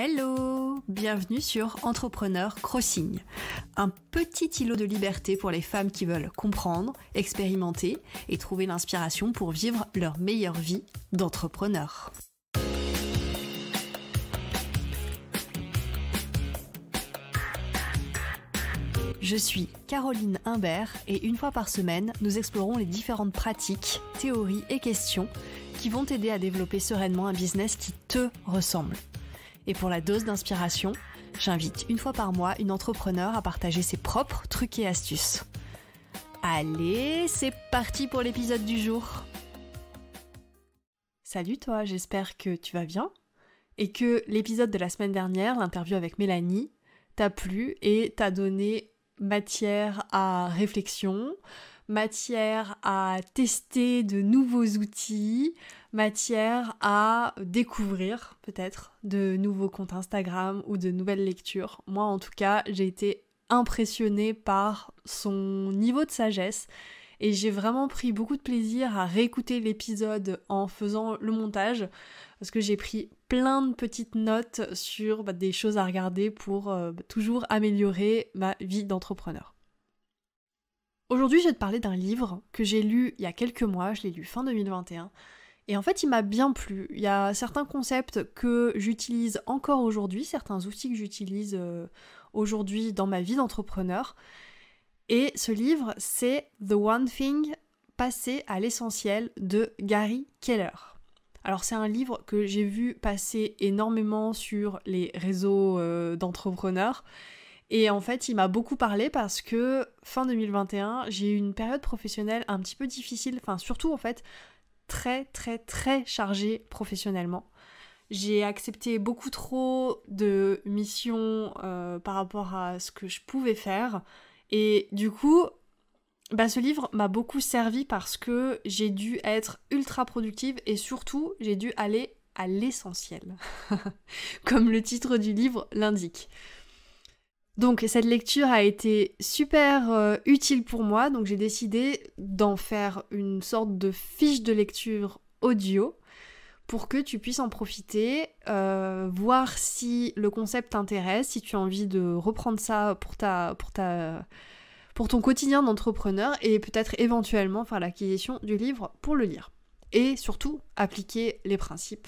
Hello Bienvenue sur Entrepreneur Crossing, un petit îlot de liberté pour les femmes qui veulent comprendre, expérimenter et trouver l'inspiration pour vivre leur meilleure vie d'entrepreneur. Je suis Caroline Imbert et une fois par semaine, nous explorons les différentes pratiques, théories et questions qui vont t'aider à développer sereinement un business qui te ressemble. Et pour la dose d'inspiration, j'invite une fois par mois une entrepreneur à partager ses propres trucs et astuces. Allez, c'est parti pour l'épisode du jour. Salut toi, j'espère que tu vas bien et que l'épisode de la semaine dernière, l'interview avec Mélanie, t'a plu et t'a donné matière à réflexion, matière à tester de nouveaux outils, matière à découvrir peut-être de nouveaux comptes Instagram ou de nouvelles lectures. Moi en tout cas, j'ai été impressionnée par son niveau de sagesse et j'ai vraiment pris beaucoup de plaisir à réécouter l'épisode en faisant le montage parce que j'ai pris plein de petites notes sur bah, des choses à regarder pour euh, bah, toujours améliorer ma vie d'entrepreneur. Aujourd'hui, je vais te parler d'un livre que j'ai lu il y a quelques mois, je l'ai lu fin 2021. Et en fait, il m'a bien plu. Il y a certains concepts que j'utilise encore aujourd'hui, certains outils que j'utilise euh, aujourd'hui dans ma vie d'entrepreneur. Et ce livre, c'est The One Thing, Passer à l'essentiel de Gary Keller. Alors c'est un livre que j'ai vu passer énormément sur les réseaux euh, d'entrepreneurs et en fait, il m'a beaucoup parlé parce que fin 2021, j'ai eu une période professionnelle un petit peu difficile, enfin surtout en fait très très très chargée professionnellement. J'ai accepté beaucoup trop de missions euh, par rapport à ce que je pouvais faire. Et du coup, bah, ce livre m'a beaucoup servi parce que j'ai dû être ultra productive et surtout j'ai dû aller à l'essentiel, comme le titre du livre l'indique. Donc cette lecture a été super euh, utile pour moi, donc j'ai décidé d'en faire une sorte de fiche de lecture audio pour que tu puisses en profiter, euh, voir si le concept t'intéresse, si tu as envie de reprendre ça pour ta pour ta pour ton quotidien d'entrepreneur et peut-être éventuellement faire l'acquisition du livre pour le lire. Et surtout appliquer les principes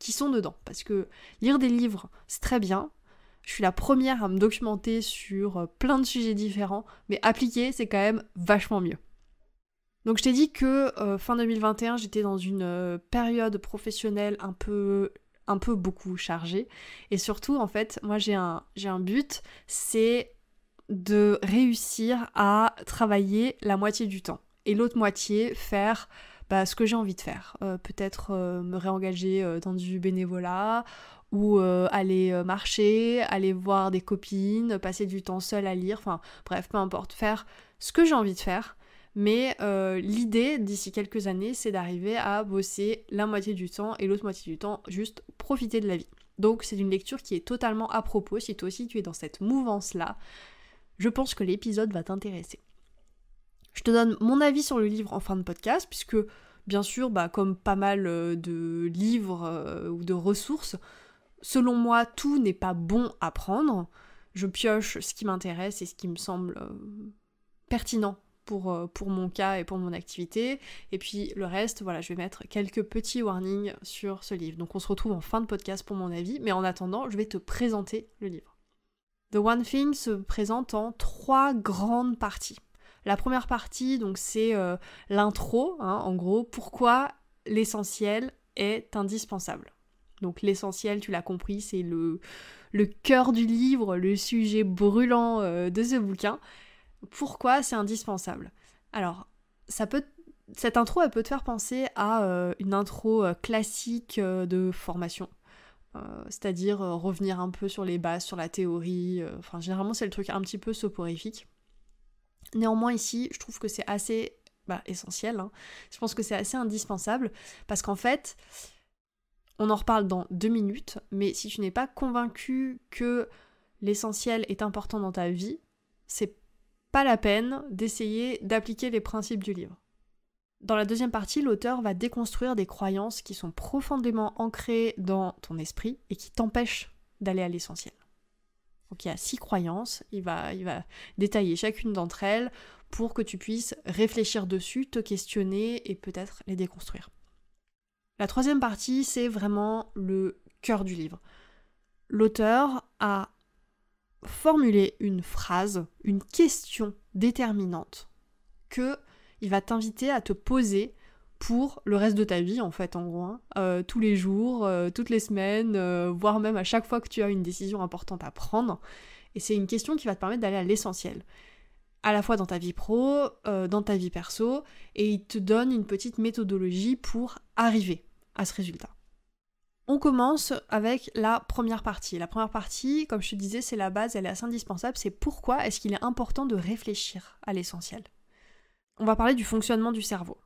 qui sont dedans parce que lire des livres, c'est très bien, je suis la première à me documenter sur euh, plein de sujets différents, mais appliquer, c'est quand même vachement mieux. Donc je t'ai dit que euh, fin 2021, j'étais dans une euh, période professionnelle un peu un peu beaucoup chargée et surtout en fait, moi j'ai un j'ai un but, c'est de réussir à travailler la moitié du temps et l'autre moitié faire bah, ce que j'ai envie de faire. Peut-être me réengager dans du bénévolat ou euh, aller euh, marcher, aller voir des copines, passer du temps seul à lire, enfin bref, peu importe, faire ce que j'ai envie de faire. Mais euh, l'idée d'ici quelques années, c'est d'arriver à bosser la moitié du temps et l'autre moitié du temps juste profiter de la vie. Donc c'est une lecture qui est totalement à propos si toi aussi tu es dans cette mouvance-là. Je pense que l'épisode va t'intéresser. Je te donne mon avis sur le livre en fin de podcast puisque bien sûr, bah, comme pas mal de livres ou de ressources, Selon moi, tout n'est pas bon à prendre. Je pioche ce qui m'intéresse et ce qui me semble euh, pertinent euh, pour, mon cas et pour mon activité. Et puis le reste, voilà, je vais mettre quelques petits warnings sur ce livre. Donc on se retrouve en fin de podcast pour mon avis, mais en attendant, je vais te présenter le livre. The One Thing se présente en trois grandes parties. La première partie, donc c'est euh, l'intro, hein, en gros, pourquoi l'essentiel est indispensable. Donc l'essentiel, tu l'as compris, c'est le, cœur du livre, le sujet brûlant euh, de ce bouquin. Pourquoi c'est indispensable Alors, ça peut cette intro, elle peut te faire penser à euh, une intro euh, classique de formation. c'est-à-dire revenir un peu sur les bases, sur la théorie. Enfin, généralement, c'est le truc un petit peu soporifique. Néanmoins, ici, je trouve que c'est assez bah, essentiel. Hein. Je pense que c'est assez indispensable parce qu'en fait, on en reparle dans deux minutes, mais si tu n'es pas convaincu que l'essentiel est important dans ta vie, c'est pas la peine d'essayer d'appliquer les principes du livre. Dans la deuxième partie, l'auteur va déconstruire des croyances qui sont profondément ancrées dans ton esprit et qui t'empêchent d'aller à l'essentiel. Donc il y a six croyances, il va, il va détailler chacune d'entre elles pour que tu puisses réfléchir dessus, te questionner et peut-être les déconstruire. La troisième partie, c'est vraiment le cœur du livre. L'auteur a formulé une phrase, une question déterminante que il va t'inviter à te poser pour le reste de ta vie, en fait, en gros. Hein. Euh, tous les jours, euh, toutes les semaines, euh, voire même à chaque fois que tu as une décision importante à prendre. Et c'est une question qui va te permettre d'aller à l'essentiel. À la fois dans ta vie pro, dans ta vie perso, et il te donne une petite méthodologie pour arriver à ce résultat. On commence avec la première partie. La première partie, comme je te disais, c'est la base, elle est assez indispensable, c'est pourquoi est-ce qu'il est important de réfléchir à l'essentiel. On va parler du fonctionnement du cerveau.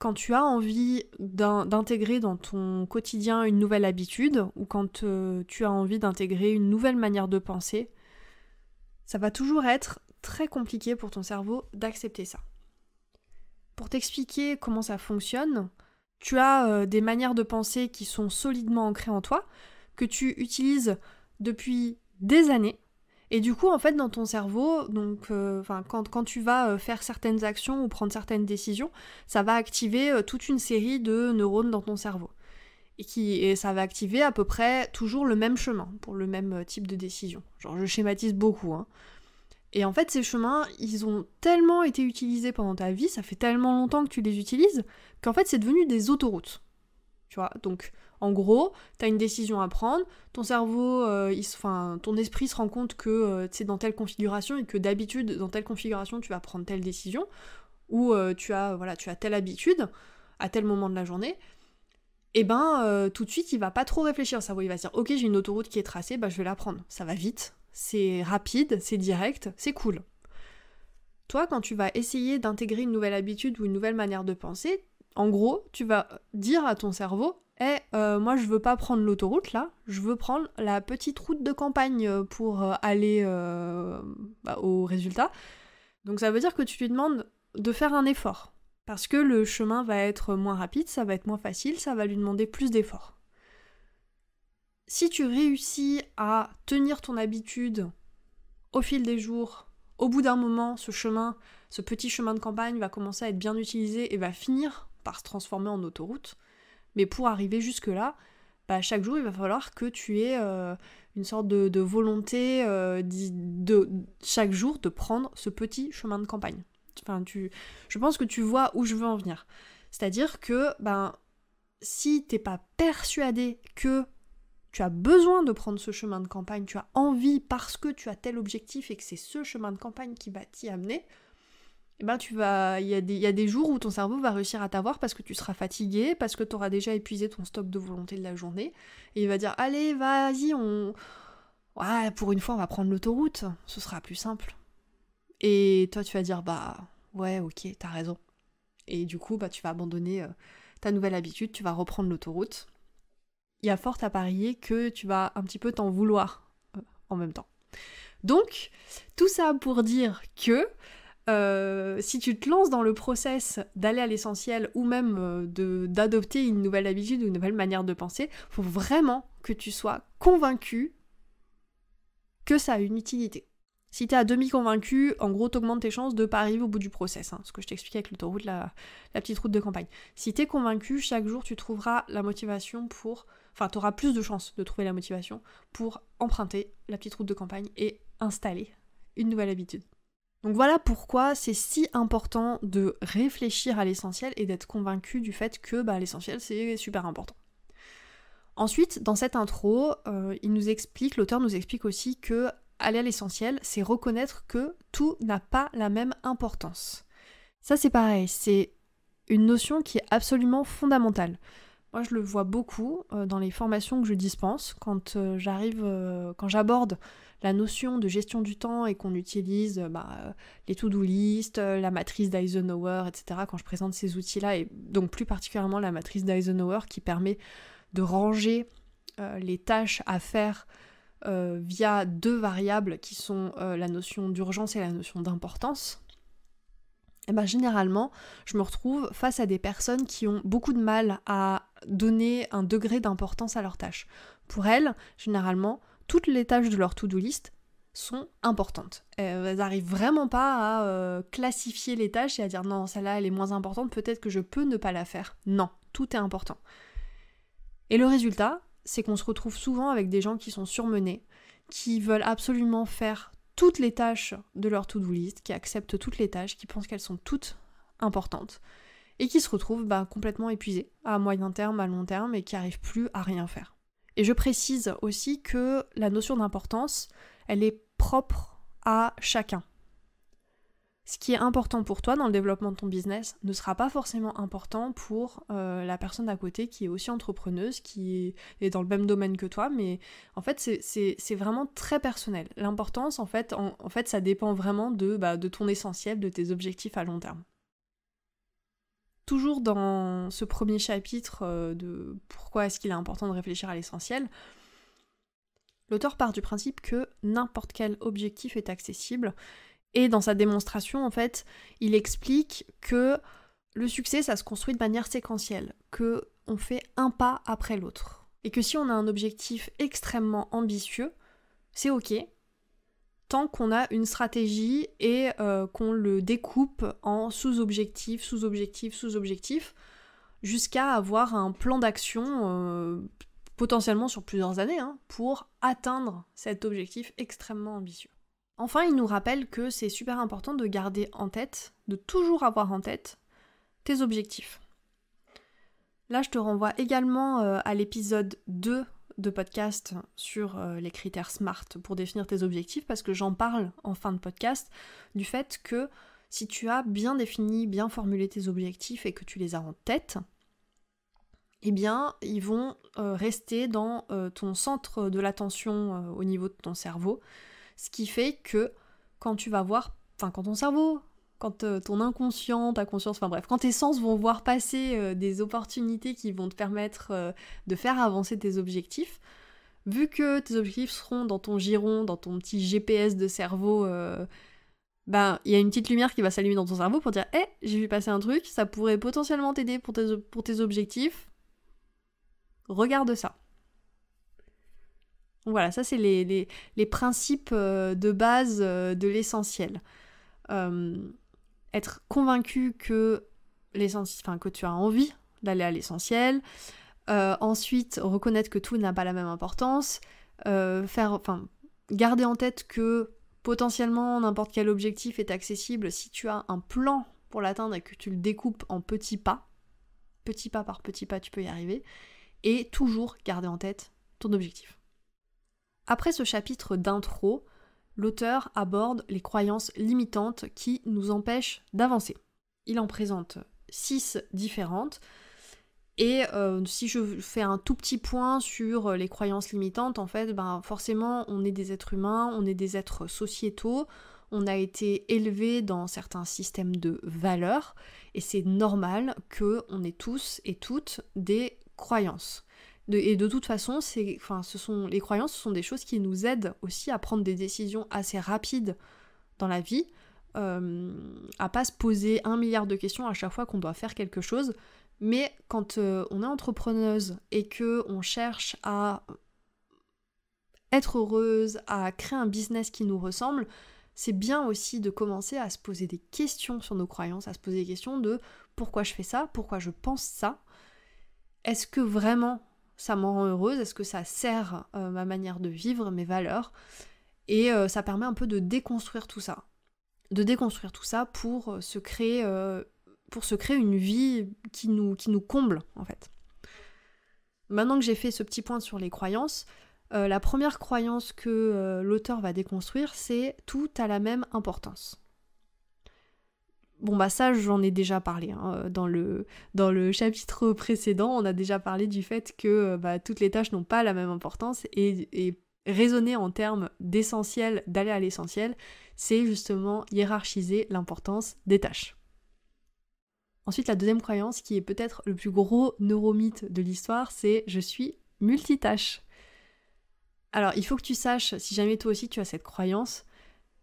Quand tu as envie d'intégrer dans ton quotidien une nouvelle habitude, ou quand euh, tu as envie d'intégrer une nouvelle manière de penser, ça va toujours être très compliqué pour ton cerveau d'accepter ça. Pour t'expliquer comment ça fonctionne, tu as euh, des manières de penser qui sont solidement ancrées en toi, que tu utilises depuis des années. Et du coup, en fait, dans ton cerveau, donc, euh, quand, tu vas euh, faire certaines actions ou prendre certaines décisions, ça va activer toute une série de neurones dans ton cerveau. Et, qui, ça va activer à peu près toujours le même chemin pour le même type de décision. Genre, je schématise beaucoup, hein. Et en fait, ces chemins, ils ont tellement été utilisés pendant ta vie, ça fait tellement longtemps que tu les utilises, qu'en fait, c'est devenu des autoroutes. Tu vois, donc en gros, tu as une décision à prendre, ton cerveau, euh, il ton esprit se rend compte que euh, c'est dans telle configuration et que d'habitude, dans telle configuration, tu vas prendre telle décision, ou euh, tu, as, voilà, tu as telle habitude à tel moment de la journée, et eh ben tout de suite, il va pas trop réfléchir. ça. il va se dire, ok, j'ai une autoroute qui est tracée, bah, je vais la prendre. Ça va vite, c'est rapide, c'est direct, c'est cool. Toi, quand tu vas essayer d'intégrer une nouvelle habitude ou une nouvelle manière de penser, en gros, tu vas dire à ton cerveau Eh, euh, moi, je veux pas prendre l'autoroute là, je veux prendre la petite route de campagne euh, pour euh, aller bah, au résultat. Donc, ça veut dire que tu lui demandes de faire un effort. Parce que le chemin va être moins rapide, ça va être moins facile, ça va lui demander plus d'efforts si tu réussis à tenir ton habitude au fil des jours, au bout d'un moment, ce chemin, ce petit chemin de campagne va commencer à être bien utilisé et va finir par se transformer en autoroute. Mais pour arriver jusque-là, bah, chaque jour, il va falloir que tu aies euh, une sorte de, volonté euh, de, chaque jour de prendre ce petit chemin de campagne. je pense que tu vois où je veux en venir. C'est-à-dire que ben, si t'es pas persuadé que tu as besoin de prendre ce chemin de campagne, tu as envie parce que tu as tel objectif et que c'est ce chemin de campagne qui va t'y amener, Et eh ben tu vas, il y, a des jours où ton cerveau va réussir à t'avoir parce que tu seras fatigué, parce que tu auras déjà épuisé ton stock de volonté de la journée, et il va dire allez vas-y on, ouais, ah, pour une fois on va prendre l'autoroute, ce sera plus simple. Et toi tu vas dire bah ouais ok t'as raison. Et du coup bah tu vas abandonner euh, ta nouvelle habitude, tu vas reprendre l'autoroute il y a fort à parier que tu vas un petit peu t'en vouloir euh, en même temps. Donc, tout ça pour dire que euh, si tu te lances dans le process d'aller à l'essentiel ou même euh, d'adopter une nouvelle habitude ou une nouvelle manière de penser, faut vraiment que tu sois convaincu que ça a une utilité. Si tu es à demi convaincu, en gros, augmentes tes chances de pas arriver au bout du process. Hein, ce que je t'expliquais avec l'autoroute, la, la petite route de campagne. Si tu es convaincu, chaque jour, tu trouveras la motivation pour enfin, tu auras plus de chances de trouver la motivation pour emprunter la petite route de campagne et installer une nouvelle habitude. Donc voilà pourquoi c'est si important de réfléchir à l'essentiel et d'être convaincu du fait que bah, l'essentiel c'est super important. Ensuite, dans cette intro, euh, il nous explique, l'auteur nous explique aussi que aller à l'essentiel, c'est reconnaître que tout n'a pas la même importance. Ça c'est pareil, c'est une notion qui est absolument fondamentale. Moi, je le vois beaucoup euh, dans les formations que je dispense. Quand euh, j'arrive, euh, quand j'aborde la notion de gestion du temps et qu'on utilise bah, les to-do list, la matrice d'Eisenhower, etc. Quand je présente ces outils-là, et donc plus particulièrement la matrice d'Eisenhower qui permet de ranger les tâches à faire via deux variables qui sont la notion d'urgence et la notion d'importance. Et eh ben généralement, je me retrouve face à des personnes qui ont beaucoup de mal à donner un degré d'importance à leurs tâches. Pour elles, généralement, toutes les tâches de leur to-do list sont importantes. Elles n'arrivent vraiment pas à euh, classifier les tâches et à dire non, celle-là, elle est moins importante, peut-être que je peux ne pas la faire. Non, tout est important. Et le résultat, c'est qu'on se retrouve souvent avec des gens qui sont surmenés, qui veulent absolument faire toutes les tâches de leur to-do list, qui acceptent toutes les tâches, qui pensent qu'elles sont toutes importantes et qui se retrouvent bah, complètement épuisés à moyen terme, à long terme, et qui n'arrivent plus à rien faire. Et je précise aussi que la notion d'importance, elle est propre à chacun. Ce qui est important pour toi dans le développement de ton business ne sera pas forcément important pour euh, la personne d'à côté qui est aussi entrepreneuse, qui est dans le même domaine que toi, mais en fait c'est vraiment très personnel. L'importance en fait, fait ça dépend vraiment bah, de ton essentiel, de tes objectifs à long terme toujours dans ce premier chapitre euh, de pourquoi est-ce qu'il est important de réfléchir à l'essentiel, l'auteur part du principe que n'importe quel objectif est accessible. Et dans sa démonstration, en fait, il explique que le succès, ça se construit de manière séquentielle, que on fait un pas après l'autre. Et que si on a un objectif extrêmement ambitieux, c'est ok, tant qu'on a une stratégie et euh, qu'on le découpe en sous-objectifs, sous-objectifs, sous-objectifs, jusqu'à avoir un plan d'action euh, potentiellement sur plusieurs années hein, pour atteindre cet objectif extrêmement ambitieux. Enfin, il nous rappelle que c'est super important de garder en tête, de toujours avoir en tête tes objectifs. Là, je te renvoie également euh, à l'épisode 2 de podcast sur euh, les critères SMART pour définir tes objectifs parce que j'en parle en fin de podcast du fait que si tu as bien défini, bien formulé tes objectifs et que tu les as en tête, eh bien, ils vont euh, rester dans euh, ton centre de l'attention au niveau de ton cerveau, ce qui fait que quand tu vas voir, enfin quand ton cerveau quand euh, ton inconscient, ta conscience, enfin bref, quand tes sens vont voir passer euh, des opportunités qui vont te permettre euh, de faire avancer tes objectifs, vu que tes objectifs seront dans ton giron, dans ton petit GPS de cerveau, ben il y a une petite lumière qui va s'allumer dans ton cerveau pour dire Hé, eh, j'ai vu passer un truc, ça pourrait potentiellement t'aider pour tes, objectifs. Regarde ça. Voilà, ça c'est les, principes de base de l'essentiel être convaincu que, que tu as envie d'aller à l'essentiel. Euh, ensuite, reconnaître que tout n'a pas la même importance. Euh, enfin, garder en tête que potentiellement n'importe quel objectif est accessible si tu as un plan pour l'atteindre et que tu le découpes en petits pas. Petit pas par petit pas, tu peux y arriver. Et toujours garder en tête ton objectif. Après ce chapitre d'intro, l'auteur aborde les croyances limitantes qui nous empêchent d'avancer. Il en présente six différentes. Et euh, si je fais un tout petit point sur les croyances limitantes, en fait, ben forcément, on est des êtres humains, on est des êtres sociétaux, on a été élevés dans certains systèmes de valeurs, et c'est normal que ait tous et toutes des croyances et de toute façon, enfin, ce sont, les croyances ce sont des choses qui nous aident aussi à prendre des décisions assez rapides dans la vie, euh, à pas se poser un milliard de questions à chaque fois qu'on doit faire quelque chose. Mais quand euh, on est entrepreneuse et que on cherche à être heureuse, à créer un business qui nous ressemble, c'est bien aussi de commencer à se poser des questions sur nos croyances, à se poser des questions de pourquoi je fais ça, pourquoi je pense ça, est-ce que vraiment ça m'en rend heureuse, est-ce que ça sert euh, ma manière de vivre, mes valeurs Et euh, ça permet un peu de déconstruire tout ça. De déconstruire tout ça pour euh, se créer, pour se créer une vie qui nous, qui nous comble, en fait. Maintenant que j'ai fait ce petit point sur les croyances, la première croyance que l'auteur va déconstruire, c'est tout a la même importance. Bon bah ça j'en ai déjà parlé hein, euh, dans, le, dans le chapitre précédent on a déjà parlé du fait que euh, bah, toutes les tâches n'ont pas la même importance et, raisonner en termes d'essentiel, d'aller à l'essentiel, c'est justement hiérarchiser l'importance des tâches. Ensuite la deuxième croyance qui est peut-être le plus gros neuromythe de l'histoire c'est je suis multitâche. Alors il faut que tu saches, si jamais toi aussi tu as cette croyance,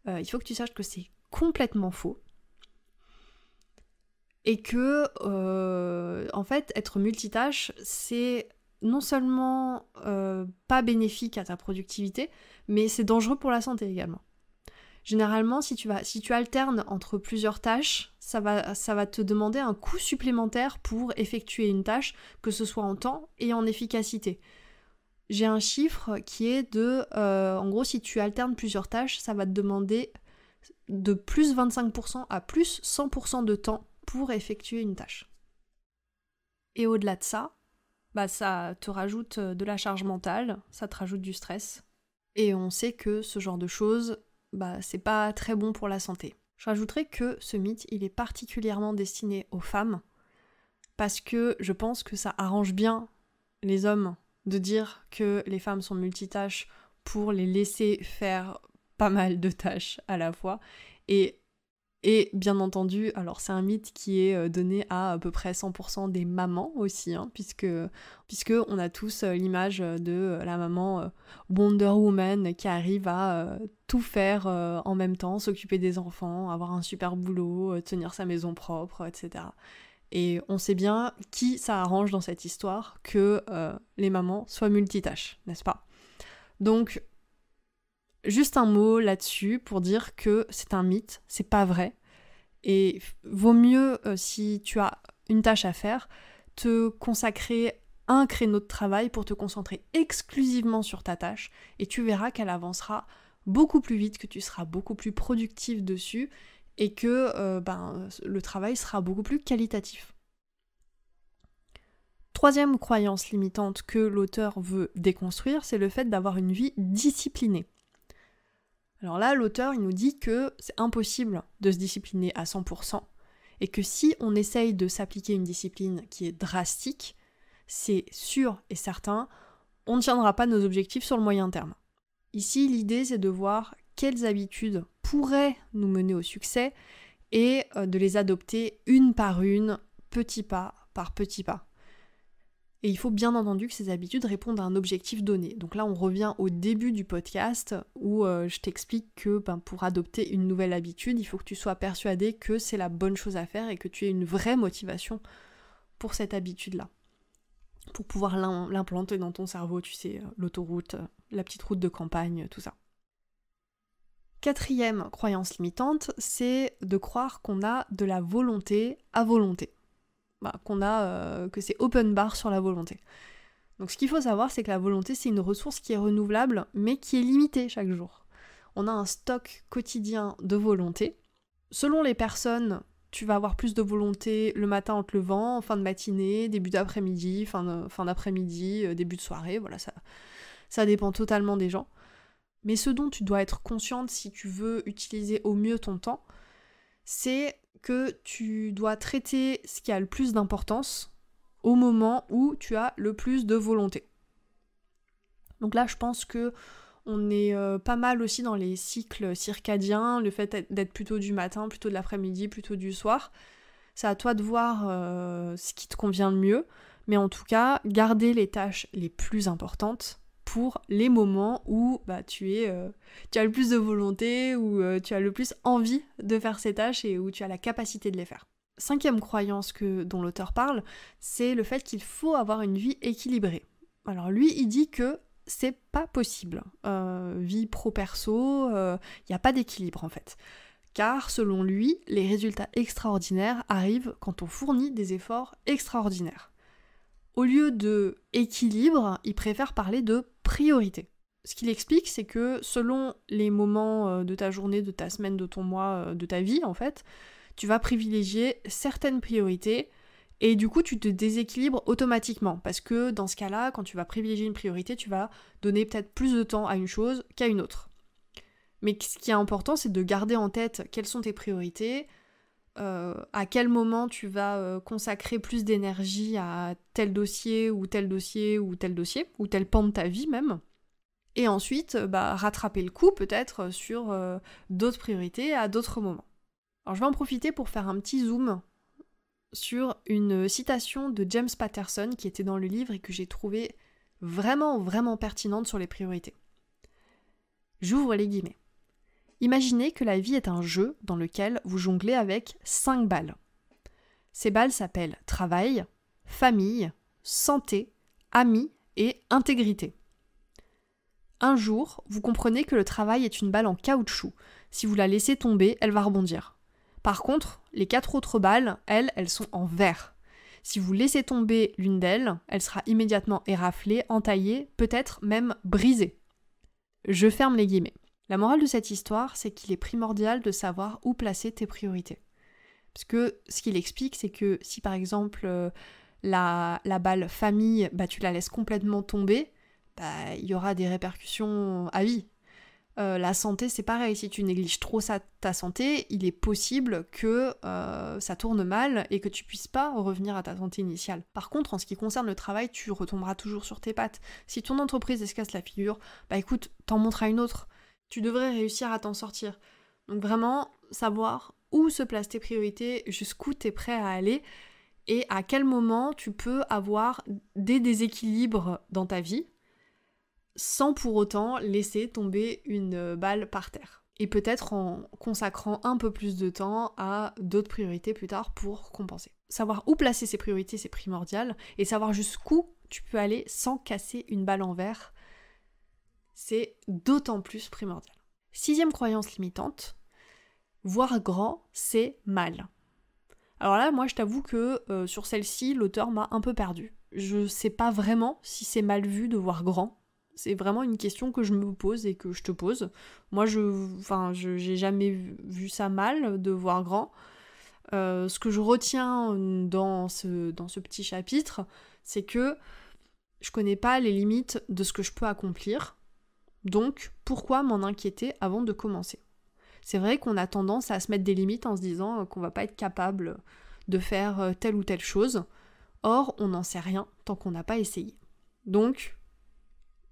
euh, il faut que tu saches que c'est complètement faux et que euh, en fait être multitâche c'est non seulement euh, pas bénéfique à ta productivité mais c'est dangereux pour la santé également. Généralement si tu vas si tu alternes entre plusieurs tâches, ça va ça va te demander un coût supplémentaire pour effectuer une tâche que ce soit en temps et en efficacité. J'ai un chiffre qui est de euh, en gros si tu alternes plusieurs tâches, ça va te demander de plus 25% à plus 100% de temps pour effectuer une tâche. Et au-delà de ça, bah ça te rajoute euh, de la charge mentale, ça te rajoute du stress. Et on sait que ce genre de choses, bah c'est pas très bon pour la santé. Je rajouterais que ce mythe, il est particulièrement destiné aux femmes, parce que je pense que ça arrange bien les hommes de dire que les femmes sont multitâches pour les laisser faire pas mal de tâches à la fois. Et et bien entendu, alors c'est un mythe qui est euh, donné à à peu près 100% des mamans aussi, hein, puisque, puisque on a tous euh, l'image de euh, la maman Wonder Woman qui arrive à tout faire en même temps, s'occuper des enfants, avoir un super boulot, tenir sa maison propre, etc. Et on sait bien qui ça arrange dans cette histoire que les mamans soient multitâches, n'est-ce pas Donc Juste un mot là-dessus pour dire que c'est un mythe, c'est pas vrai. Et vaut mieux, euh, si tu as une tâche à faire, te consacrer un créneau de travail pour te concentrer exclusivement sur ta tâche et tu verras qu'elle avancera beaucoup plus vite, que tu seras beaucoup plus productif dessus et que euh, ben, le travail sera beaucoup plus qualitatif. Troisième croyance limitante que l'auteur veut déconstruire, c'est le fait d'avoir une vie disciplinée. Alors là, l'auteur, il nous dit que c'est impossible de se discipliner à 100%, et que si on essaye de s'appliquer une discipline qui est drastique, c'est sûr et certain, on ne tiendra pas nos objectifs sur le moyen terme. Ici, l'idée, c'est de voir quelles habitudes pourraient nous mener au succès et euh, de les adopter une par une, petit pas par petit pas. Et il faut bien entendu que ces habitudes répondent à un objectif donné. Donc là, on revient au début du podcast où euh, je t'explique que ben, pour adopter une nouvelle habitude, il faut que tu sois persuadé que c'est la bonne chose à faire et que tu aies une vraie motivation pour cette habitude-là. Pour pouvoir l'implanter dans ton cerveau, tu sais, euh, l'autoroute, euh, la petite route de campagne, tout ça. Quatrième croyance limitante, c'est de croire qu'on a de la volonté à volonté. Bah, qu'on a, euh, que c'est open bar sur la volonté. Donc ce qu'il faut savoir, c'est que la volonté, c'est une ressource qui est renouvelable, mais qui est limitée chaque jour. On a un stock quotidien de volonté. Selon les personnes, tu vas avoir plus de volonté le matin en te levant, fin de matinée, début d'après-midi, fin, fin d'après-midi, euh, début de soirée, voilà, ça, ça dépend totalement des gens. Mais ce dont tu dois être consciente si tu veux utiliser au mieux ton temps, c'est que tu dois traiter ce qui a le plus d'importance au moment où tu as le plus de volonté. Donc là, je pense que on est euh, pas mal aussi dans les cycles circadiens, le fait d'être plutôt du matin, plutôt de l'après-midi, plutôt du soir. C'est à toi de voir euh, ce qui te convient le mieux, mais en tout cas, garder les tâches les plus importantes pour les moments où bah, tu, es, euh, tu as le plus de volonté, où euh, tu as le plus envie de faire ces tâches et où tu as la capacité de les faire. Cinquième croyance que, dont l'auteur parle, c'est le fait qu'il faut avoir une vie équilibrée. Alors lui, il dit que c'est pas possible. Euh, vie pro-perso, il n'y a pas d'équilibre en fait. Car selon lui, les résultats extraordinaires arrivent quand on fournit des efforts extraordinaires. Au lieu de équilibre, il préfère parler de priorité. Ce qu'il explique, c'est que selon les moments euh, de ta journée, de ta semaine, de ton mois, euh, de ta vie, en fait, tu vas privilégier certaines priorités et du coup, tu te déséquilibres automatiquement parce que dans ce cas-là, quand tu vas privilégier une priorité, tu vas donner peut-être plus de temps à une chose qu'à une autre. Mais ce qui est important, c'est de garder en tête quelles sont tes priorités, euh, à quel moment tu vas euh, consacrer plus d'énergie à tel dossier ou tel dossier ou tel dossier ou tel pan de ta vie même. Et ensuite, euh, bah, rattraper le coup peut-être sur d'autres priorités à d'autres moments. Alors je vais en profiter pour faire un petit zoom sur une citation de James Patterson qui était dans le livre et que j'ai trouvée vraiment, vraiment pertinente sur les priorités. J'ouvre les guillemets. Imaginez que la vie est un jeu dans lequel vous jonglez avec 5 balles. Ces balles s'appellent travail, famille, santé, amis et intégrité. Un jour, vous comprenez que le travail est une balle en caoutchouc. Si vous la laissez tomber, elle va rebondir. Par contre, les quatre autres balles, elles, elles sont en verre. Si vous laissez tomber l'une d'elles, elle sera immédiatement éraflée, entaillée, peut-être même brisée. Je ferme les guillemets. La morale de cette histoire, c'est qu'il est primordial de savoir où placer tes priorités. Parce que ce qu'il explique, c'est que si par exemple euh, la, balle famille, bah, tu la laisses complètement tomber, bah, il y aura des répercussions à vie. Euh, la santé, c'est pareil. Si tu négliges trop ta santé, il est possible que euh, ça tourne mal et que tu puisses pas revenir à ta santé initiale. Par contre, en ce qui concerne le travail, tu retomberas toujours sur tes pattes. Si ton entreprise escasse la figure, bah écoute, t'en montres à une autre tu devrais réussir à t'en sortir. Donc vraiment, savoir où se placent tes priorités, jusqu'où tu es prêt à aller et à quel moment tu peux avoir des déséquilibres dans ta vie sans pour autant laisser tomber une balle par terre. Et peut-être en consacrant un peu plus de temps à d'autres priorités plus tard pour compenser. Savoir où placer ses priorités, c'est primordial, et savoir jusqu'où tu peux aller sans casser une balle en verre c'est d'autant plus primordial. Sixième croyance limitante, voir grand, c'est mal. Alors là, moi, je t'avoue que euh, sur celle-ci, l'auteur m'a un peu perdu. Je ne sais pas vraiment si c'est mal vu de voir grand. C'est vraiment une question que je me pose et que je te pose. Moi, je, enfin, jamais vu ça mal de voir grand. Euh, ce que je retiens euh, dans ce, dans ce petit chapitre, c'est que je ne connais pas les limites de ce que je peux accomplir. Donc, pourquoi m'en inquiéter avant de commencer C'est vrai qu'on a tendance à se mettre des limites en se disant euh, qu'on va pas être capable de faire euh, telle ou telle chose. Or, on n'en sait rien tant qu'on n'a pas essayé. Donc,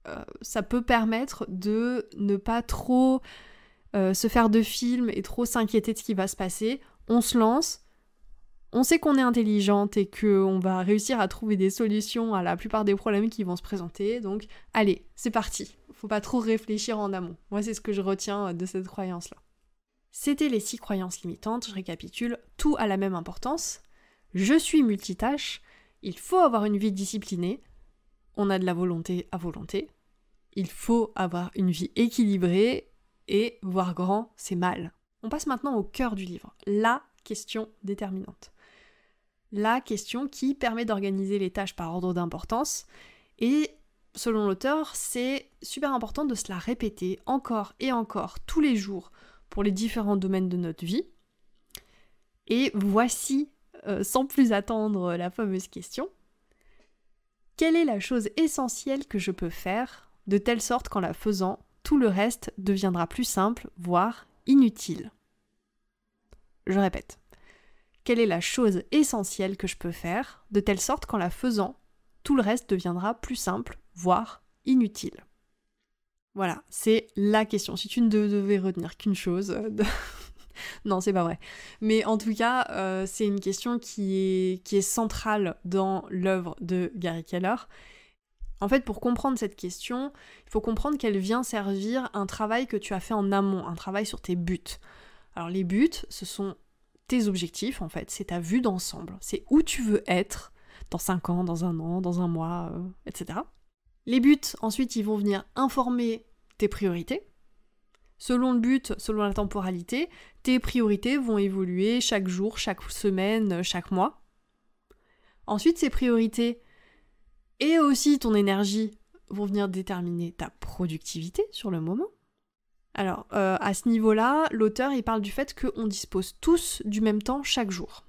euh, ça peut permettre de ne pas trop se faire de films et trop s'inquiéter de ce qui va se passer. On se lance, on sait qu'on est intelligente et qu'on va réussir à trouver des solutions à la plupart des problèmes qui vont se présenter. Donc, allez, c'est parti. Faut pas trop réfléchir en amont. Moi, c'est ce que je retiens euh, de cette croyance-là. C'était les six croyances limitantes, je récapitule, tout a la même importance. Je suis multitâche, il faut avoir une vie disciplinée, on a de la volonté à volonté, il faut avoir une vie équilibrée et voir grand, c'est mal. On passe maintenant au cœur du livre, la question déterminante. La question qui permet d'organiser les tâches par ordre d'importance et selon l'auteur, c'est super important de se la répéter encore et encore tous les jours pour les différents domaines de notre vie. Et voici, euh, sans plus attendre, la fameuse question. Quelle est la chose essentielle que je peux faire de telle sorte qu'en la faisant, tout le reste deviendra plus simple, voire inutile Je répète. Quelle est la chose essentielle que je peux faire de telle sorte qu'en la faisant, tout le reste deviendra plus simple, voire inutile Voilà, c'est la question. Si tu ne devais retenir qu'une chose... non, c'est pas vrai. Mais en tout cas, euh, c'est une question qui est, qui est centrale dans l'œuvre de Gary Keller. En fait, pour comprendre cette question, il faut comprendre qu'elle vient servir un travail que tu as fait en amont, un travail sur tes buts. Alors les buts, ce sont tes objectifs en fait, c'est ta vue d'ensemble, c'est où tu veux être dans 5 ans, dans un an, dans un mois, euh, etc. Les buts, ensuite, ils vont venir informer tes priorités. Selon le but, selon la temporalité, tes priorités vont évoluer chaque jour, chaque semaine, chaque mois. Ensuite, ces priorités et aussi ton énergie vont venir déterminer ta productivité sur le moment. Alors, euh, à ce niveau-là, l'auteur, il parle du fait qu'on dispose tous du même temps chaque jour.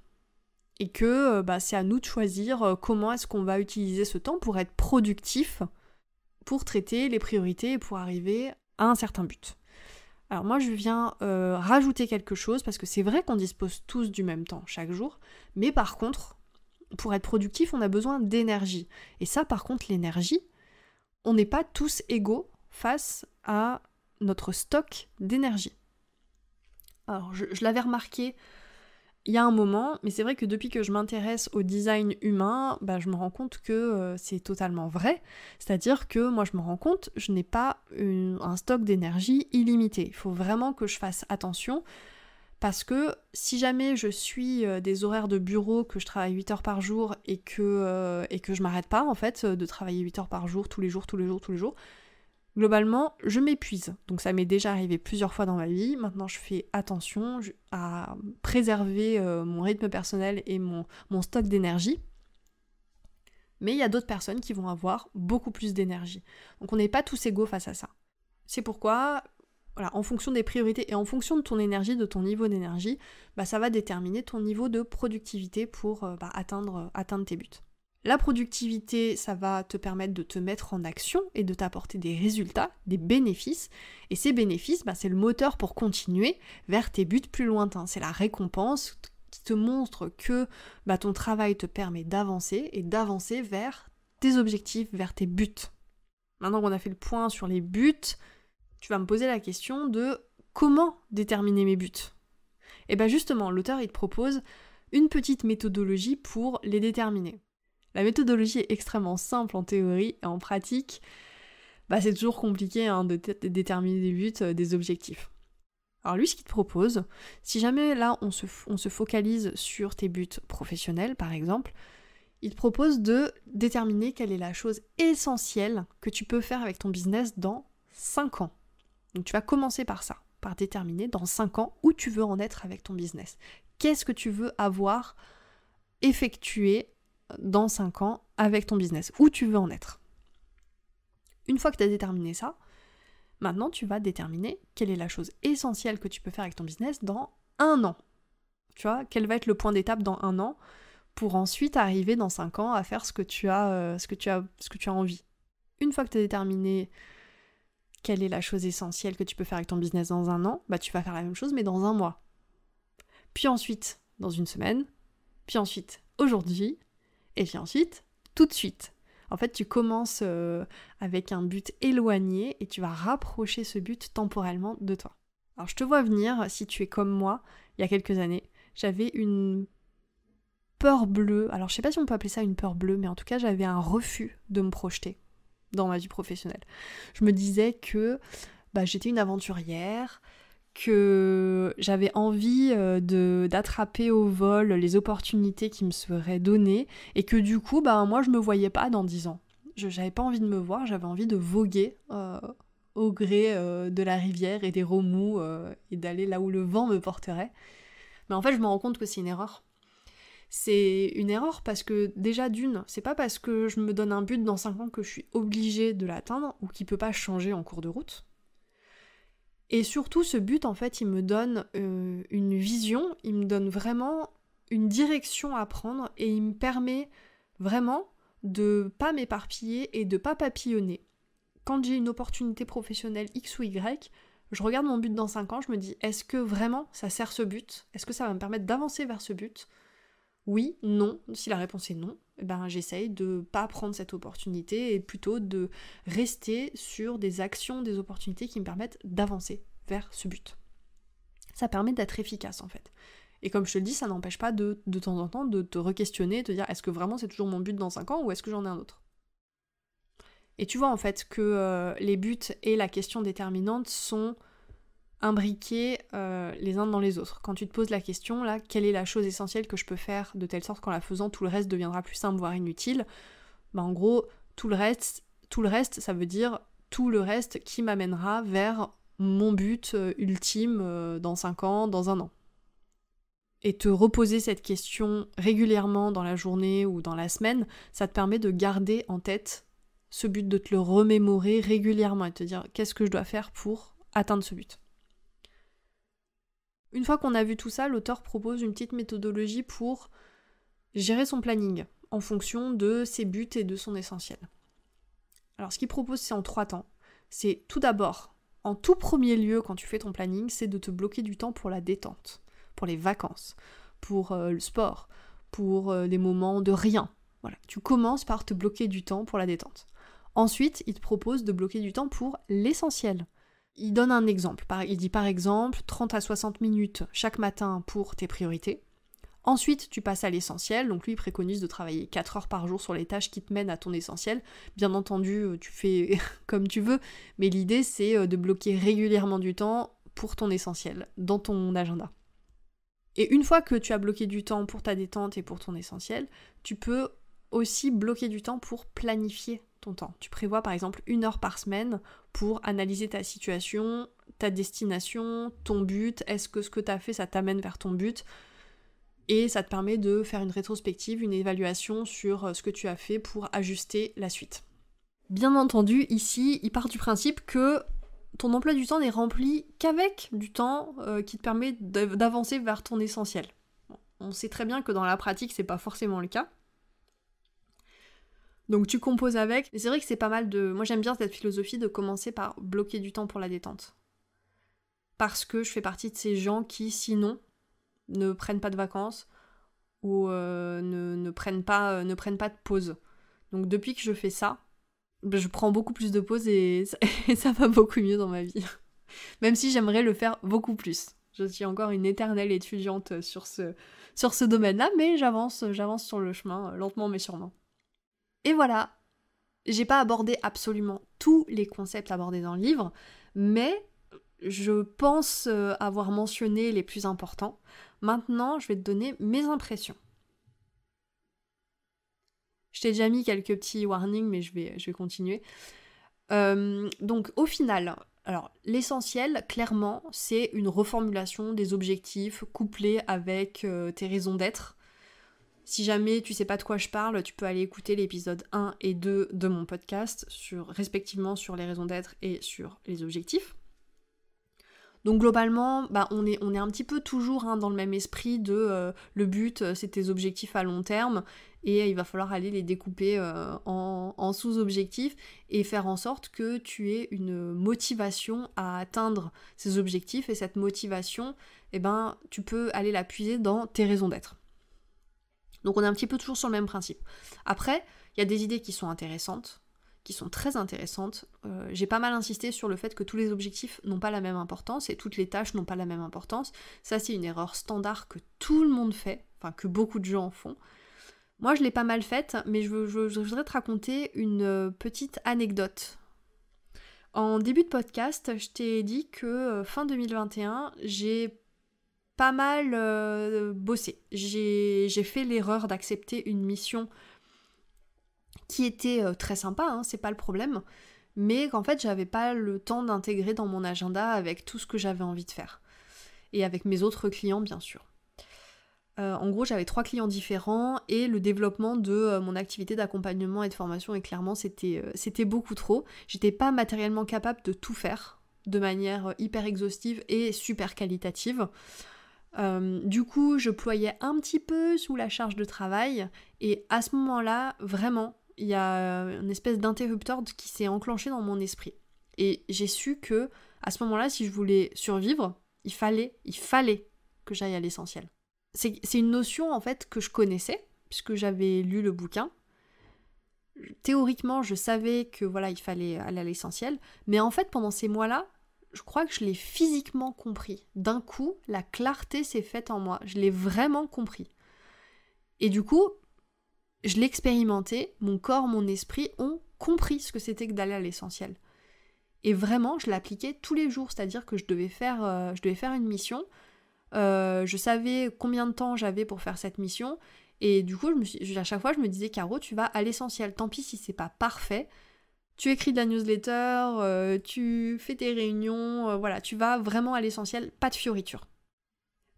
Et que euh, bah, c'est à nous de choisir euh, comment est-ce qu'on va utiliser ce temps pour être productif pour traiter les priorités et pour arriver à un certain but. Alors moi je viens euh, rajouter quelque chose parce que c'est vrai qu'on dispose tous du même temps chaque jour, mais par contre, pour être productif, on a besoin d'énergie. Et ça par contre, l'énergie, on n'est pas tous égaux face à notre stock d'énergie. Alors je l'avais remarqué il y a un moment, mais c'est vrai que depuis que je m'intéresse au design humain, bah, je me rends compte que euh, c'est totalement vrai. C'est-à-dire que moi, je me rends compte, je n'ai pas un stock d'énergie illimité. Il faut vraiment que je fasse attention parce que si jamais je suis euh, des horaires de bureau, que je travaille 8 heures par jour et que, euh, et que je m'arrête pas en fait de travailler 8 heures par jour, tous les jours, tous les jours, tous les jours, Globalement, je m'épuise. Donc ça m'est déjà arrivé plusieurs fois dans ma vie. Maintenant, je fais attention à préserver euh, mon rythme personnel et mon, stock d'énergie. Mais il y a d'autres personnes qui vont avoir beaucoup plus d'énergie. Donc on n'est pas tous égaux face à ça. C'est pourquoi, en fonction des priorités et en fonction de ton énergie, de ton niveau d'énergie, bah, ça va déterminer ton niveau de productivité pour euh, bah, euh, atteindre tes buts. La productivité, ça va te permettre de te mettre en action et de t'apporter des résultats, des bénéfices. Et ces bénéfices, bah, c'est le moteur pour continuer vers tes buts plus lointains. C'est la récompense qui te montre que bah, ton travail te permet d'avancer et d'avancer vers tes objectifs, vers tes buts. Maintenant qu'on a fait le point sur les buts, tu vas me poser la question de comment déterminer mes buts Et bien bah, justement, l'auteur, il te propose une petite méthodologie pour les déterminer. La méthodologie est extrêmement simple en théorie et en pratique, bah, c'est toujours compliqué hein, de, déterminer des buts, euh, des objectifs. Alors lui, ce qu'il te propose, si jamais là on se, on se focalise sur tes buts professionnels par exemple, il te propose de déterminer quelle est la chose essentielle que tu peux faire avec ton business dans 5 ans. Donc tu vas commencer par ça, par déterminer dans 5 ans où tu veux en être avec ton business. Qu'est-ce que tu veux avoir effectué dans 5 ans avec ton business Où tu veux en être Une fois que tu as déterminé ça, maintenant tu vas déterminer quelle est la chose essentielle que tu peux faire avec ton business dans un an. Tu vois, quel va être le point d'étape dans un an pour ensuite arriver dans 5 ans à faire ce que tu as, euh, ce que tu as, ce que tu as envie. Une fois que tu as déterminé quelle est la chose essentielle que tu peux faire avec ton business dans un an, bah tu vas faire la même chose mais dans un mois. Puis ensuite, dans une semaine, puis ensuite, aujourd'hui, et puis ensuite, tout de suite. En fait, tu commences euh, avec un but éloigné et tu vas rapprocher ce but temporellement de toi. Alors je te vois venir, si tu es comme moi, il y a quelques années, j'avais une peur bleue. Alors je sais pas si on peut appeler ça une peur bleue, mais en tout cas j'avais un refus de me projeter dans ma vie professionnelle. Je me disais que bah, j'étais une aventurière, que j'avais envie euh, de d'attraper au vol les opportunités qui me seraient données et que du coup bah moi je me voyais pas dans dix ans. Je n'avais pas envie de me voir, j'avais envie de voguer euh, au gré euh, de la rivière et des remous et d'aller là où le vent me porterait. Mais en fait, je me rends compte que c'est une erreur. C'est une erreur parce que déjà d'une, c'est pas parce que je me donne un but dans cinq ans que je suis obligée de l'atteindre ou qui peut pas changer en cours de route. Et surtout, ce but, en fait, il me donne euh, une vision, il me donne vraiment une direction à prendre et il me permet vraiment de pas m'éparpiller et de pas papillonner. Quand j'ai une opportunité professionnelle X ou Y, je regarde mon but dans 5 ans, je me dis est-ce que vraiment ça sert ce but Est-ce que ça va me permettre d'avancer vers ce but Oui, non. Si la réponse est non, ben, j'essaye de pas prendre cette opportunité et plutôt de rester sur des actions, des opportunités qui me permettent d'avancer vers ce but. Ça permet d'être efficace en fait. Et comme je te le dis, ça n'empêche pas de, de temps en temps de te re-questionner, de dire est-ce que vraiment c'est toujours mon but dans 5 ans ou est-ce que j'en ai un autre Et tu vois en fait que euh, les buts et la question déterminante sont imbriquer euh, les uns dans les autres. Quand tu te poses la question, là, quelle est la chose essentielle que je peux faire de telle sorte qu'en la faisant, tout le reste deviendra plus simple, voire inutile, bah en gros, tout le reste, tout le reste, ça veut dire tout le reste qui m'amènera vers mon but euh, ultime euh, dans 5 ans, dans un an. Et te reposer cette question régulièrement dans la journée ou dans la semaine, ça te permet de garder en tête ce but, de te le remémorer régulièrement et te dire qu'est-ce que je dois faire pour atteindre ce but. Une fois qu'on a vu tout ça, l'auteur propose une petite méthodologie pour gérer son planning en fonction de ses buts et de son essentiel. Alors ce qu'il propose, c'est en trois temps. C'est tout d'abord, en tout premier lieu, quand tu fais ton planning, c'est de te bloquer du temps pour la détente, pour les vacances, pour euh, le sport, pour euh, les moments de rien. Voilà, tu commences par te bloquer du temps pour la détente. Ensuite, il te propose de bloquer du temps pour l'essentiel il donne un exemple. Il dit par exemple 30 à 60 minutes chaque matin pour tes priorités. Ensuite, tu passes à l'essentiel. Donc lui, il préconise de travailler 4 heures par jour sur les tâches qui te mènent à ton essentiel. Bien entendu, euh, tu fais comme tu veux, mais l'idée, c'est euh, de bloquer régulièrement du temps pour ton essentiel, dans ton agenda. Et une fois que tu as bloqué du temps pour ta détente et pour ton essentiel, tu peux aussi bloquer du temps pour planifier temps. Tu prévois par exemple une heure par semaine pour analyser ta situation, ta destination, ton but, est-ce que ce que tu as fait, ça t'amène vers ton but et ça te permet de faire une rétrospective, une évaluation sur euh, ce que tu as fait pour ajuster la suite. Bien entendu, ici, il part du principe que ton emploi du temps n'est rempli qu'avec du temps euh, qui te permet d'avancer vers ton essentiel. On sait très bien que dans la pratique, c'est pas forcément le cas. Donc tu composes avec. Et c'est vrai que c'est pas mal de. Moi j'aime bien cette philosophie de commencer par bloquer du temps pour la détente. Parce que je fais partie de ces gens qui, sinon, ne prennent pas de vacances ou euh, ne, ne, prennent pas, euh, ne prennent pas de pause. Donc depuis que je fais ça, ben, je prends beaucoup plus de pauses et, et ça va beaucoup mieux dans ma vie. Même si j'aimerais le faire beaucoup plus. Je suis encore une éternelle étudiante sur ce, sur ce domaine-là, mais j'avance, j'avance sur le chemin, euh, lentement mais sûrement. Et voilà, j'ai pas abordé absolument tous les concepts abordés dans le livre, mais je pense euh, avoir mentionné les plus importants. Maintenant, je vais te donner mes impressions. Je t'ai déjà mis quelques petits warnings, mais je vais, je vais continuer. Euh, donc au final, alors l'essentiel, clairement, c'est une reformulation des objectifs couplés avec euh, tes raisons d'être si jamais tu sais pas de quoi je parle, tu peux aller écouter l'épisode 1 et 2 de mon podcast, sur, respectivement sur les raisons d'être et sur les objectifs. Donc globalement, bah, on, est, un petit peu toujours hein, dans le même esprit de euh, le but, euh, c'est tes objectifs à long terme, et euh, il va falloir aller les découper en, sous-objectifs et faire en sorte que tu aies une motivation à atteindre ces objectifs, et cette motivation, eh ben, tu peux aller la puiser dans tes raisons d'être. Donc on est un petit peu toujours sur le même principe. Après, il y a des idées qui sont intéressantes, qui sont très intéressantes. Euh, j'ai pas mal insisté sur le fait que tous les objectifs n'ont pas la même importance et toutes les tâches n'ont pas la même importance. Ça, c'est une erreur standard que tout le monde fait, enfin que beaucoup de gens font. Moi, je l'ai pas mal faite, mais je, je, voudrais te raconter une euh, petite anecdote. En début de podcast, je t'ai dit que euh, fin 2021, j'ai pas mal euh, bossé. J'ai fait l'erreur d'accepter une mission qui était euh, très sympa, hein, c'est pas le problème, mais qu'en fait j'avais pas le temps d'intégrer dans mon agenda avec tout ce que j'avais envie de faire. Et avec mes autres clients bien sûr. Euh, en gros, j'avais trois clients différents et le développement de mon activité d'accompagnement et de formation, et clairement, c'était beaucoup trop. J'étais pas matériellement capable de tout faire de manière hyper exhaustive et super qualitative. Euh, du coup, je ployais un petit peu sous la charge de travail et à ce moment-là, vraiment, il y a une espèce d'interrupteur qui s'est enclenché dans mon esprit. Et j'ai su que à ce moment-là, si je voulais survivre, il fallait, il fallait que j'aille à l'essentiel. C'est une notion en fait que je connaissais puisque j'avais lu le bouquin. Théoriquement, je savais que voilà, il fallait aller à l'essentiel, mais en fait, pendant ces mois-là, je crois que je l'ai physiquement compris. D'un coup, la clarté s'est faite en moi. Je l'ai vraiment compris. Et du coup, je l'expérimentais, mon corps, mon esprit ont compris ce que c'était que d'aller à l'essentiel. Et vraiment, je l'appliquais tous les jours, c'est-à-dire que je devais faire, euh, je devais faire une mission. Euh, je savais combien de temps j'avais pour faire cette mission. Et du coup, à chaque fois, je me disais, Caro, tu vas à l'essentiel. Tant pis si c'est pas parfait, tu écris de la newsletter, euh, tu fais tes réunions, euh, voilà, tu vas vraiment à l'essentiel, pas de fioritures.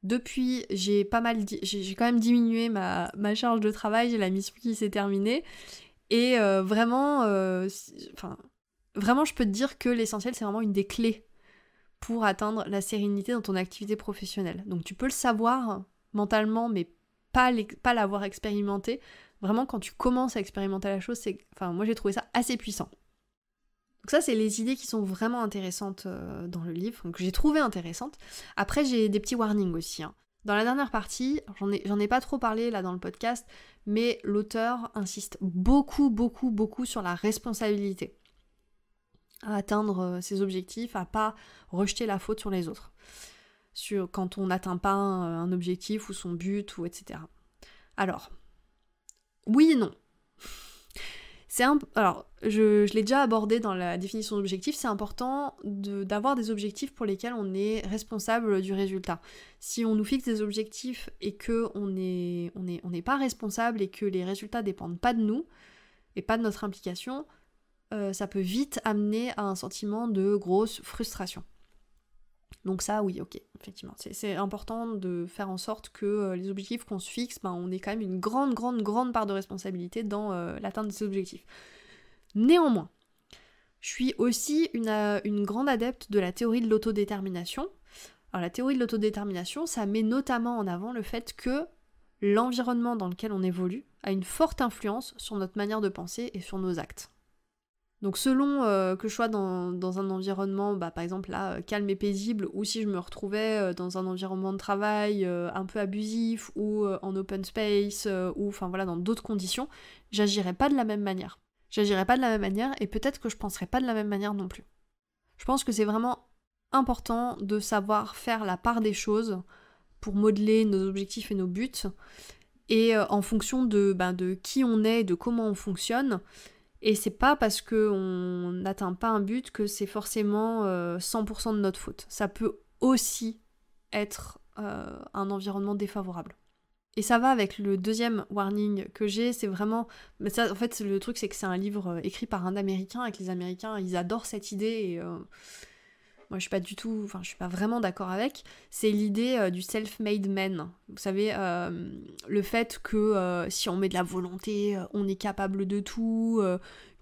Depuis, j'ai pas mal, j'ai quand même diminué ma, charge de travail, j'ai la mission qui s'est terminée, et euh, vraiment, enfin, vraiment, je peux te dire que l'essentiel, c'est vraiment une des clés pour atteindre la sérénité dans ton activité professionnelle. Donc, tu peux le savoir hein, mentalement, mais pas l'avoir expérimenté. Vraiment, quand tu commences à expérimenter la chose, c'est, enfin, moi, j'ai trouvé ça assez puissant. Donc ça, c'est les idées qui sont vraiment intéressantes euh, dans le livre, que j'ai trouvé intéressantes. Après, j'ai des petits warnings aussi. Hein. Dans la dernière partie, j'en ai, pas trop parlé là dans le podcast, mais l'auteur insiste beaucoup, beaucoup, beaucoup sur la responsabilité à atteindre euh, ses objectifs, à pas rejeter la faute sur les autres, sur quand on n'atteint pas euh, un, objectif ou son but ou etc. Alors, oui et non. Alors, je, l'ai déjà abordé dans la définition d'objectifs, c'est important d'avoir des objectifs pour lesquels on est responsable du résultat. Si on nous fixe des objectifs et que on n'est on est, pas responsable et que les résultats dépendent pas de nous et pas de notre implication, euh, ça peut vite amener à un sentiment de grosse frustration. Donc ça, oui, ok, effectivement. C'est important de faire en sorte que euh, les objectifs qu'on se fixe, ben, on ait quand même une grande, grande, grande part de responsabilité dans euh, l'atteinte de ces objectifs. Néanmoins, je suis aussi une, euh, une grande adepte de la théorie de l'autodétermination. Alors la théorie de l'autodétermination, ça met notamment en avant le fait que l'environnement dans lequel on évolue a une forte influence sur notre manière de penser et sur nos actes. Donc selon euh, que je sois dans, un environnement, bah, par exemple là, euh, calme et paisible, ou si je me retrouvais euh, dans un environnement de travail un peu abusif, ou en open space, ou enfin voilà, dans d'autres conditions, j'agirais pas de la même manière. J'agirais pas de la même manière, et peut-être que je penserais pas de la même manière non plus. Je pense que c'est vraiment important de savoir faire la part des choses pour modeler nos objectifs et nos buts, et en fonction de, bah, de qui on est et de comment on fonctionne, et c'est pas parce qu'on n'atteint pas un but que c'est forcément 100% euh, de notre faute. Ça peut aussi être euh, un environnement défavorable. Et ça va avec le deuxième warning que j'ai, c'est vraiment... Mais en fait, le truc, c'est que c'est un livre euh, écrit par un Américain, et que les Américains, ils adorent cette idée, et, moi je suis pas du tout, enfin je suis pas vraiment d'accord avec, c'est l'idée euh, du self-made man. Vous savez, euh, le fait que euh, si on met de la volonté, on est capable de tout,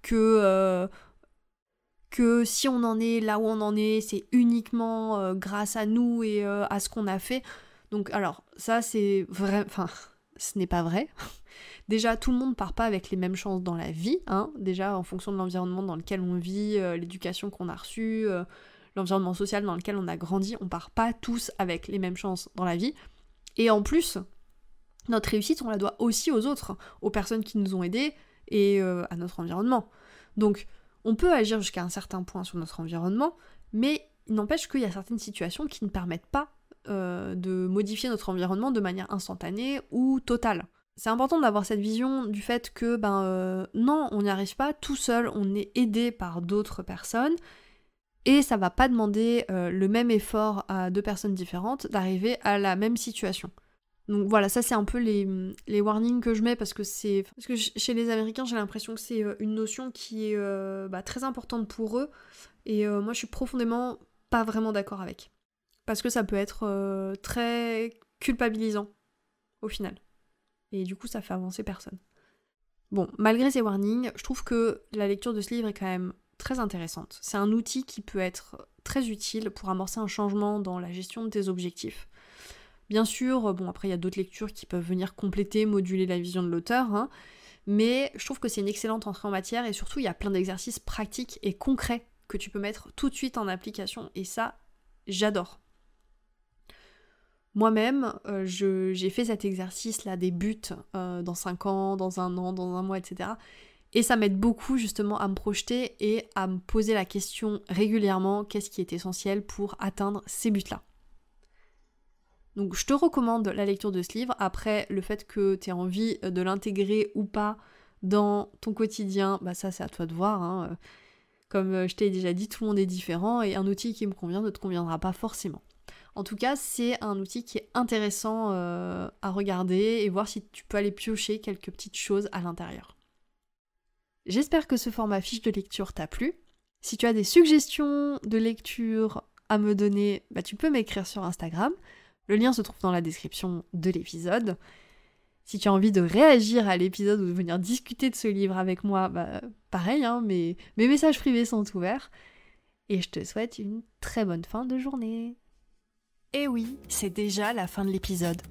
que, que si on en est là où on en est, c'est uniquement grâce à nous et à ce qu'on a fait. Donc alors, ça c'est vrai, enfin ce n'est pas vrai. Déjà, tout le monde part pas avec les mêmes chances dans la vie, hein. déjà en fonction de l'environnement dans lequel on vit, l'éducation qu'on a reçue l'environnement social dans lequel on a grandi, on part pas tous avec les mêmes chances dans la vie. Et en plus, notre réussite, on la doit aussi aux autres, aux personnes qui nous ont aidés et euh, à notre environnement. Donc, on peut agir jusqu'à un certain point sur notre environnement, mais il n'empêche qu'il y a certaines situations qui ne permettent pas euh, de modifier notre environnement de manière instantanée ou totale. C'est important d'avoir cette vision du fait que ben euh, non, on n'y arrive pas tout seul, on est aidé par d'autres personnes et ça va pas demander euh, le même effort à deux personnes différentes d'arriver à la même situation. Donc voilà, ça c'est un peu les, warnings que je mets parce que c'est parce que chez les Américains j'ai l'impression que c'est euh, une notion qui est euh, bah, très importante pour eux et moi je suis profondément pas vraiment d'accord avec parce que ça peut être très culpabilisant au final et du coup ça fait avancer personne. Bon, malgré ces warnings, je trouve que la lecture de ce livre est quand même très intéressante. C'est un outil qui peut être très utile pour amorcer un changement dans la gestion de tes objectifs. Bien sûr, euh, bon après il y a d'autres lectures qui peuvent venir compléter, moduler la vision de l'auteur, hein, mais je trouve que c'est une excellente entrée en matière et surtout il y a plein d'exercices pratiques et concrets que tu peux mettre tout de suite en application et ça j'adore. Moi-même, euh, j'ai fait cet exercice là des buts euh, dans 5 ans, dans un an, dans un mois, etc. Et ça m'aide beaucoup justement à me projeter et à me poser la question régulièrement qu'est-ce qui est essentiel pour atteindre ces buts-là. Donc je te recommande la lecture de ce livre. Après, le fait que tu aies envie de l'intégrer ou pas dans ton quotidien, bah ça c'est à toi de voir. Hein. Comme euh, je t'ai déjà dit, tout le monde est différent et un outil qui me convient ne te conviendra pas forcément. En tout cas, c'est un outil qui est intéressant euh, à regarder et voir si tu peux aller piocher quelques petites choses à l'intérieur. J'espère que ce format fiche de lecture t'a plu. Si tu as des suggestions de lecture à me donner, bah, tu peux m'écrire sur Instagram. Le lien se trouve dans la description de l'épisode. Si tu as envie de réagir à l'épisode ou de venir discuter de ce livre avec moi, bah pareil, hein, mes, mes messages privés sont ouverts. Et je te souhaite une très bonne fin de journée. Et eh oui, c'est déjà la fin de l'épisode.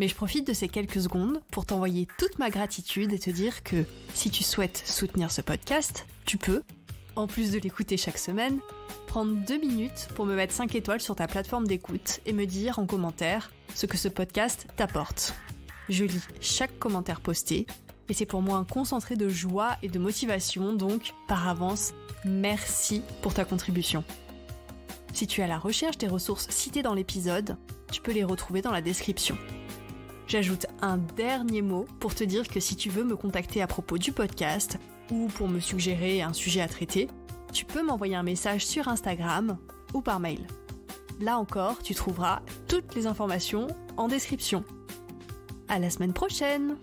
Mais je profite de ces quelques secondes pour t'envoyer toute ma gratitude et te dire que si tu souhaites soutenir ce podcast, tu peux, en plus de l'écouter chaque semaine, prendre deux minutes pour me mettre 5 étoiles sur ta plateforme d'écoute et me dire en commentaire ce que ce podcast t'apporte. Je lis chaque commentaire posté et c'est pour moi un concentré de joie et de motivation, donc par avance, merci pour ta contribution. Si tu es à la recherche des ressources citées dans l'épisode, tu peux les retrouver dans la description. J'ajoute un dernier mot pour te dire que si tu veux me contacter à propos du podcast ou pour me suggérer un sujet à traiter, tu peux m'envoyer un message sur Instagram ou par mail. Là encore, tu trouveras toutes les informations en description. À la semaine prochaine!